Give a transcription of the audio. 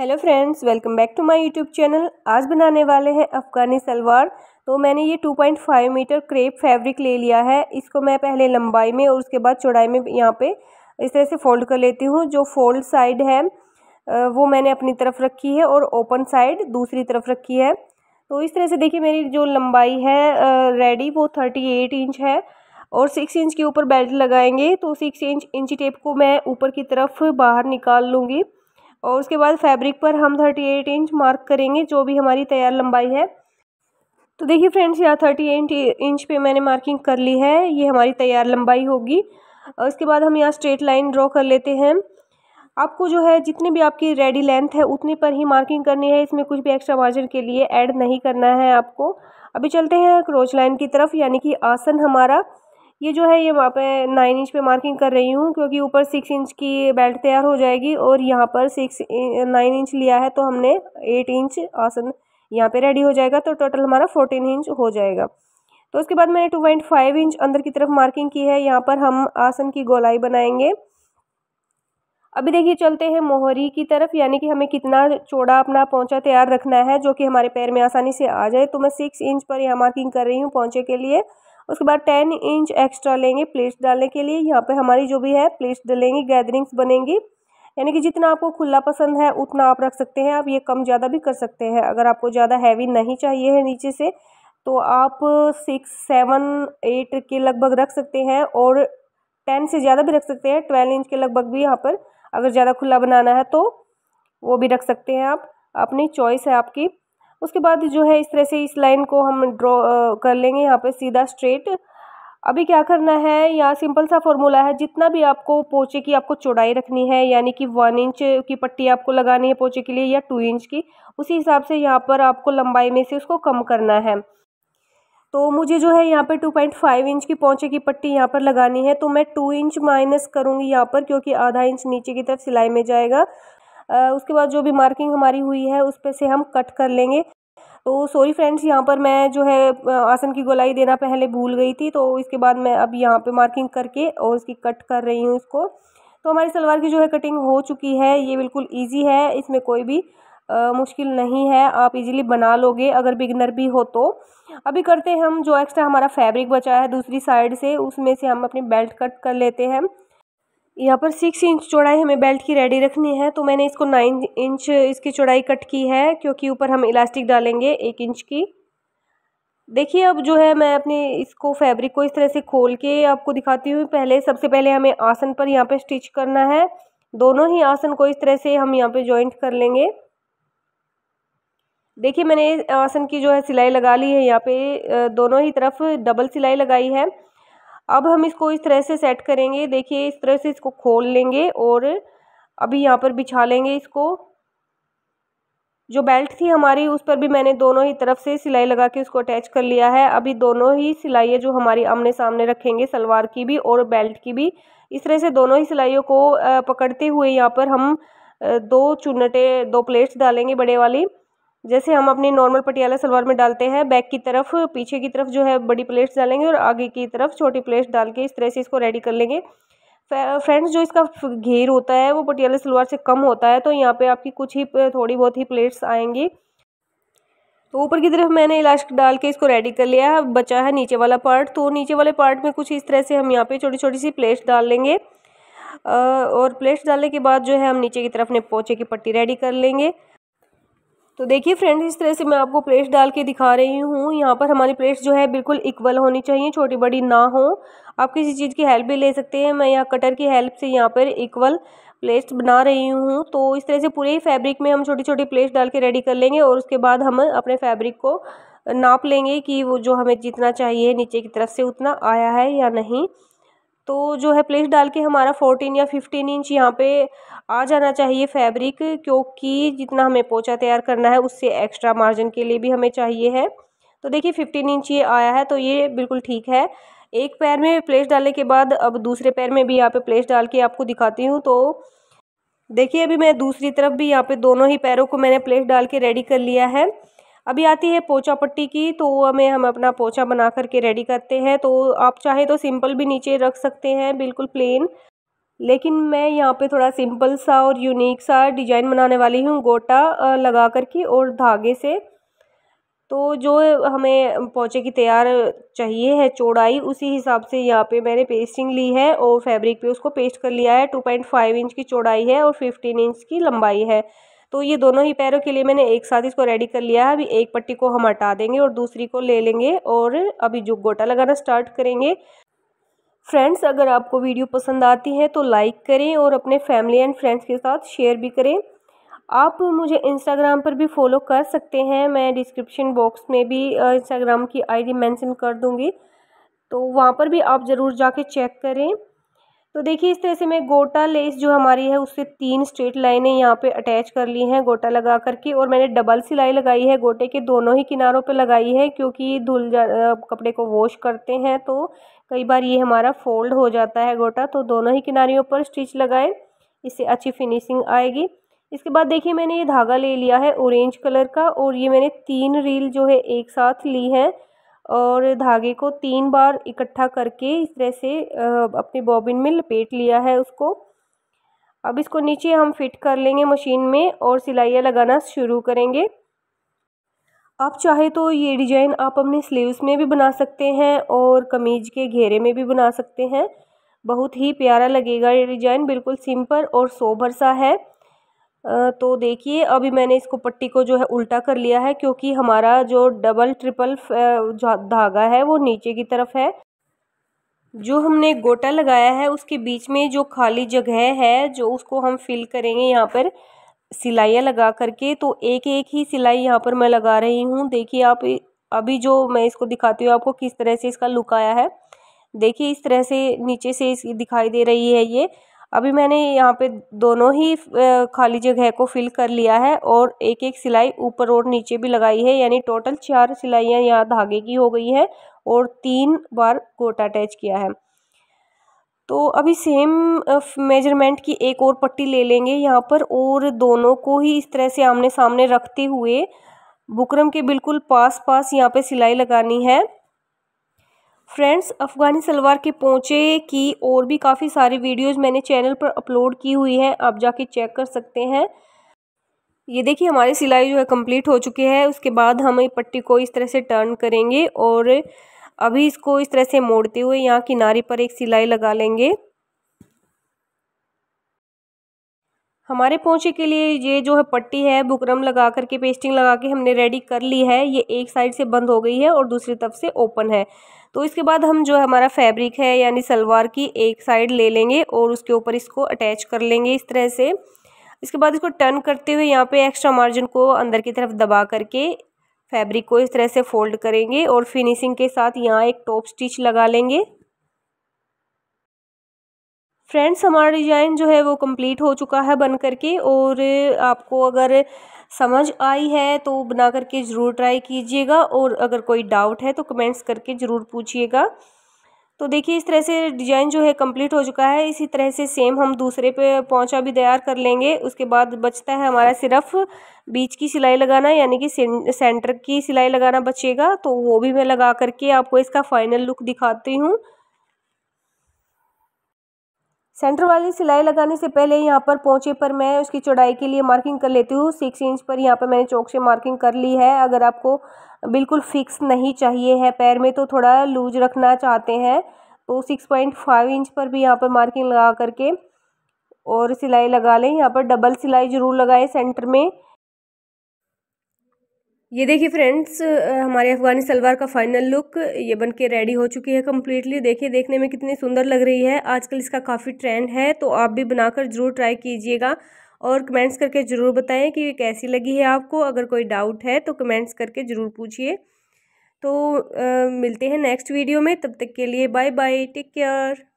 hello friends welcome back to my YouTube channel आज बनाने वाले हैं अफ़गानी सलवार तो मैंने ये 2.5 मीटर क्रेप फैब्रिक ले लिया है इसको मैं पहले लंबाई में और उसके बाद चौड़ाई में यहाँ पे इस तरह से फ़ोल्ड कर लेती हूँ जो फोल्ड साइड है वो मैंने अपनी तरफ रखी है और ओपन साइड दूसरी तरफ रखी है तो इस तरह से देखिए मेरी जो लंबाई है रेडी वो थर्टी एट इंच है और सिक्स इंच के ऊपर बेल्ट लगाएंगे तो सिक्स इंच इंची टेप को मैं ऊपर की तरफ बाहर निकाल लूँगी और उसके बाद फैब्रिक पर हम थर्टी एट इंच मार्क करेंगे जो भी हमारी तैयार लंबाई है तो देखिए फ्रेंड्स यहाँ थर्टी एट इंच पे मैंने मार्किंग कर ली है ये हमारी तैयार लंबाई होगी और उसके बाद हम यहाँ स्ट्रेट लाइन ड्रॉ कर लेते हैं आपको जो है जितने भी आपकी रेडी लेंथ है उतने पर ही मार्किंग करनी है इसमें कुछ भी एक्स्ट्रा मार्जिन के लिए ऐड नहीं करना है आपको अभी चलते हैं क्रोच लाइन की तरफ यानी कि आसन हमारा ये जो है ये वहाँ पे नाइन इंच पे मार्किंग कर रही हूँ क्योंकि ऊपर सिक्स इंच की बेल्ट तैयार हो जाएगी और यहाँ पर सिक्स नाइन इंच लिया है तो हमने एट इंच आसन यहाँ पे रेडी हो जाएगा तो टोटल हमारा फोर्टीन इंच हो जाएगा तो उसके बाद मैंने टू पॉइंट फाइव इंच अंदर की तरफ मार्किंग की है यहाँ पर हम आसन की गोलाई बनाएंगे अभी देखिए चलते हैं मोहरी की तरफ यानी कि हमें कितना चौड़ा अपना पहुँचा तैयार रखना है जो कि हमारे पैर में आसानी से आ जाए तो मैं सिक्स इंच पर यहाँ मार्किंग कर रही हूँ पहुँचे के लिए उसके बाद टेन इंच एक्स्ट्रा लेंगे प्लेट्स डालने के लिए यहाँ पे हमारी जो भी है प्लेट्स डलेंगी गैदरिंग्स बनेंगी यानी कि जितना आपको खुला पसंद है उतना आप रख सकते हैं आप ये कम ज़्यादा भी कर सकते हैं अगर आपको ज़्यादा हैवी नहीं चाहिए है नीचे से तो आप सिक्स सेवन एट के लगभग रख सकते हैं और टेन से ज़्यादा भी रख सकते हैं ट्वेल्व इंच के लगभग भी यहाँ पर अगर ज़्यादा खुला बनाना है तो वो भी रख सकते हैं आप अपनी चॉइस है आपकी उसके बाद जो है इस तरह से इस लाइन को हम ड्रॉ कर लेंगे यहाँ पे सीधा स्ट्रेट अभी क्या करना है यहाँ सिंपल सा फॉर्मूला है जितना भी आपको पोचे की आपको चौड़ाई रखनी है यानी कि वन इंच की पट्टी आपको लगानी है पोचे के लिए या टू इंच की उसी हिसाब से यहाँ पर आपको लंबाई में से उसको कम करना है तो मुझे जो है यहाँ पर टू पॉइंट फाइव इंच की पोचे की पट्टी यहाँ पर लगानी है तो मैं टू इंच माइनस करूँगी यहाँ पर क्योंकि आधा इंच नीचे की तरफ सिलाई में जाएगा उसके बाद जो भी मार्किंग हमारी हुई है उस पर से हम कट कर लेंगे तो सॉरी फ्रेंड्स यहाँ पर मैं जो है आसन की गोलाई देना पहले भूल गई थी तो इसके बाद मैं अब यहाँ पे मार्किंग करके और उसकी कट कर रही हूँ इसको तो हमारी सलवार की जो है कटिंग हो चुकी है ये बिल्कुल ईजी है इसमें कोई भी आ, मुश्किल नहीं है आप इजीली बना लोगे अगर बिगनर भी हो तो अभी करते हैं हम जो एक्स्ट्रा हमारा फैब्रिक बचा है दूसरी साइड से उसमें से हम अपनी बेल्ट कट कर लेते हैं यहाँ पर सिक्स इंच चौड़ाई हमें बेल्ट की रेडी रखनी है तो मैंने इसको नाइन इंच इसकी चौड़ाई कट की है क्योंकि ऊपर हम इलास्टिक डालेंगे एक इंच की देखिए अब जो है मैं अपने इसको फैब्रिक को इस तरह से खोल के आपको दिखाती हूँ पहले सबसे पहले हमें आसन पर यहाँ पे स्टिच करना है दोनों ही आसन को इस तरह से हम यहाँ पे जॉइंट कर लेंगे देखिए मैंने आसन की जो है सिलाई लगा ली है यहाँ पे दोनों ही तरफ डबल सिलाई लगाई है अब हम इसको इस तरह से सेट करेंगे देखिए इस तरह से इसको खोल लेंगे और अभी यहाँ पर बिछा लेंगे इसको जो बेल्ट थी हमारी उस पर भी मैंने दोनों ही तरफ से सिलाई लगा के उसको अटैच कर लिया है अभी दोनों ही सिलाइयाँ जो हमारी आमने सामने रखेंगे सलवार की भी और बेल्ट की भी इस तरह से दोनों ही सिलाइयों को पकड़ते हुए यहाँ पर हम दो चुनटे दो प्लेट्स डालेंगे बड़े वाली जैसे हम अपने नॉर्मल पटियाला सलवार में डालते हैं बैक की तरफ पीछे की तरफ जो है बड़ी प्लेट्स डालेंगे और आगे की तरफ छोटी प्लेट्स डाल के इस तरह से इसको रेडी कर लेंगे फ्रेंड्स जो इसका घेर होता है वो पटियाला सलवार से कम होता है तो यहाँ पे आपकी कुछ ही थोड़ी बहुत ही प्लेट्स आएंगी तो ऊपर की तरफ मैंने इलास्टिक डाल के इसको रेडी कर लिया है बचा है नीचे वाला पार्ट तो नीचे वाले पार्ट में कुछ इस तरह से हम यहाँ पे छोटी छोटी सी प्लेट्स डाल लेंगे और प्लेट्स डालने के बाद जो है हम नीचे की तरफ अपने पोचे की पट्टी रेडी कर लेंगे तो देखिए फ्रेंड्स इस तरह से मैं आपको प्लेट्स डाल के दिखा रही हूँ यहाँ पर हमारी प्लेट्स जो है बिल्कुल इक्वल होनी चाहिए छोटी बड़ी ना हो आप किसी चीज़ की हेल्प भी ले सकते हैं मैं यहाँ कटर की हेल्प से यहाँ पर इक्वल प्लेट्स बना रही हूँ तो इस तरह से पूरे ही फैब्रिक में हम छोटी छोटी प्लेट्स डाल के रेडी कर लेंगे और उसके बाद हम अपने फैब्रिक को नाप लेंगे कि वो जो हमें जितना चाहिए नीचे की तरफ से उतना आया है या नहीं तो जो है प्लेस डाल के हमारा फोर्टीन या फिफ्टीन इंच यहाँ पे आ जाना चाहिए फैब्रिक क्योंकि जितना हमें पोचा तैयार करना है उससे एक्स्ट्रा मार्जिन के लिए भी हमें चाहिए है तो देखिए फिफ्टीन इंच ये आया है तो ये बिल्कुल ठीक है एक पैर में प्लेस डालने के बाद अब दूसरे पैर में भी यहाँ पे प्लेस डाल के आपको दिखाती हूँ तो देखिए अभी मैं दूसरी तरफ भी यहाँ पे दोनों ही पैरों को मैंने प्लेस डाल के रेडी कर लिया है अभी आती है पोचा पट्टी की तो हमें हम अपना पोचा बना करके रेडी करते हैं तो आप चाहे तो सिंपल भी नीचे रख सकते हैं बिल्कुल प्लेन लेकिन मैं यहाँ पे थोड़ा सिंपल सा और यूनिक सा डिजाइन बनाने वाली हूँ गोटा लगा कर की और धागे से तो जो हमें पोचे की तैयार चाहिए है चौड़ाई उसी हिसाब से यहाँ पे मैंने पेस्टिंग ली है और फैब्रिक पे उसको पेस्ट कर लिया है टू पॉइंट फाइव इंच की चौड़ाई है और फिफ्टीन इंच की लंबाई है तो ये दोनों ही पैरों के लिए मैंने एक साथ इसको रेडी कर लिया है अभी एक पट्टी को हम हटा देंगे और दूसरी को ले लेंगे और अभी जो गोटा लगाना स्टार्ट करेंगे फ्रेंड्स अगर आपको वीडियो पसंद आती है तो लाइक करें और अपने फैमिली एंड फ्रेंड्स के साथ शेयर भी करें आप मुझे इंस्टाग्राम पर भी फॉलो कर सकते हैं मैं डिस्क्रिप्शन बॉक्स में भी इंस्टाग्राम की आईडी मेंशन कर दूंगी तो वहाँ पर भी आप ज़रूर जाके चेक करें तो देखिए इस तरह से मैं गोटा लेस जो हमारी है उससे तीन स्ट्रेट लाइनें यहाँ पे अटैच कर ली हैं गोटा लगा करके और मैंने डबल सिलाई लगाई है गोटे के दोनों ही किनारों पे लगाई है क्योंकि धुल जा कपड़े को वॉश करते हैं तो कई बार ये हमारा फोल्ड हो जाता है गोटा तो दोनों ही किनारियों पर स्टिच लगाए इससे अच्छी फिनिशिंग आएगी इसके बाद देखिए मैंने ये धागा ले लिया है ऑरेंज कलर का और ये मैंने तीन रील जो है एक साथ ली है और धागे को तीन बार इकट्ठा करके इस तरह से अपने बॉबिन में लपेट लिया है उसको अब इसको नीचे हम फिट कर लेंगे मशीन में और सिलाइयाँ लगाना शुरू करेंगे आप चाहे तो ये डिजाइन आप अपने स्लीव्स में भी बना सकते हैं और कमीज के घेरे में भी बना सकते हैं बहुत ही प्यारा लगेगा ये डिजाइन बिल्कुल सिंपल और सोबर सा है तो देखिए अभी मैंने इसको पट्टी को जो है उल्टा कर लिया है क्योंकि हमारा जो डबल ट्रिपल धागा है वो नीचे की तरफ है जो हमने गोटा लगाया है उसके बीच में जो खाली जगह है जो उसको हम फिल करेंगे यहाँ पर सिलाइयाँ लगा करके तो एक एक ही सिलाई यहाँ पर मैं लगा रही हूँ देखिए आप अभी जो मैं इसको दिखाती हूँ आपको किस तरह से इसका लुक आया है देखिए इस तरह से नीचे से दिखाई दे रही है ये अभी मैंने यहाँ पे दोनों ही खाली जगह को फिल कर लिया है और एक एक सिलाई ऊपर और नीचे भी लगाई है यानी टोटल चार सिलाइयाँ यहाँ धागे की हो गई हैं और तीन बार गोटा अटैच किया है तो अभी सेम मेजरमेंट की एक और पट्टी ले लेंगे यहाँ पर और दोनों को ही इस तरह से आमने सामने रखते हुए बुकरम के बिल्कुल पास पास यहाँ पे सिलाई लगानी है फ्रेंड्स अफ़गानी सलवार के पोंचे की और भी काफ़ी सारी वीडियोस मैंने चैनल पर अपलोड की हुई हैं आप जाके चेक कर सकते हैं ये देखिए हमारी सिलाई जो है कंप्लीट हो चुकी है उसके बाद हम ये पट्टी को इस तरह से टर्न करेंगे और अभी इसको इस तरह से मोड़ते हुए यहाँ किनारे पर एक सिलाई लगा लेंगे हमारे पोंछे के लिए ये जो है पट्टी है बुकरम लगा करके पेस्टिंग लगा के हमने रेडी कर ली है ये एक साइड से बंद हो गई है और दूसरी तरफ से ओपन है तो इसके बाद हम जो है हमारा फैब्रिक है यानी सलवार की एक साइड ले लेंगे और उसके ऊपर इसको अटैच कर लेंगे इस तरह से इसके बाद इसको टर्न करते हुए यहाँ पे एक्स्ट्रा मार्जिन को अंदर की तरफ दबा करके फैब्रिक को इस तरह से फोल्ड करेंगे और फिनिशिंग के साथ यहाँ एक टॉप स्टिच लगा लेंगे फ्रेंड्स हमारा डिज़ाइन जो है वो कंप्लीट हो चुका है बन करके और आपको अगर समझ आई है तो बना करके ज़रूर ट्राई कीजिएगा और अगर कोई डाउट है तो कमेंट्स करके ज़रूर पूछिएगा तो देखिए इस तरह से डिज़ाइन जो है कंप्लीट हो चुका है इसी तरह से सेम हम दूसरे पे पहुँचा भी तैयार कर लेंगे उसके बाद बचता है हमारा सिर्फ बीच की सिलाई लगाना यानी कि सेंटर की सिलाई लगाना बचेगा तो वो भी मैं लगा करके आपको इसका फाइनल लुक दिखाती हूँ सेंटर वाली सिलाई लगाने से पहले यहाँ पर पहुँचे पर मैं उसकी चौड़ाई के लिए मार्किंग कर लेती हूँ सिक्स इंच पर यहाँ पर मैंने चौक से मार्किंग कर ली है अगर आपको बिल्कुल फिक्स नहीं चाहिए है पैर में तो थोड़ा लूज रखना चाहते हैं तो सिक्स पॉइंट फाइव इंच पर भी यहाँ पर मार्किंग लगा करके और सिलाई लगा लें यहाँ पर डबल सिलाई ज़रूर लगाएं सेंटर में ये देखिए फ्रेंड्स हमारे अफ़गानी सलवार का फाइनल लुक ये बन के रेडी हो चुकी है कम्प्लीटली देखिए देखने में कितनी सुंदर लग रही है आजकल इसका काफ़ी ट्रेंड है तो आप भी बनाकर ज़रूर ट्राई कीजिएगा और कमेंट्स करके ज़रूर बताएं कि ये कैसी लगी है आपको अगर कोई डाउट है तो कमेंट्स करके ज़रूर पूछिए तो आ, मिलते हैं नेक्स्ट वीडियो में तब तक के लिए बाय बाय टेक केयर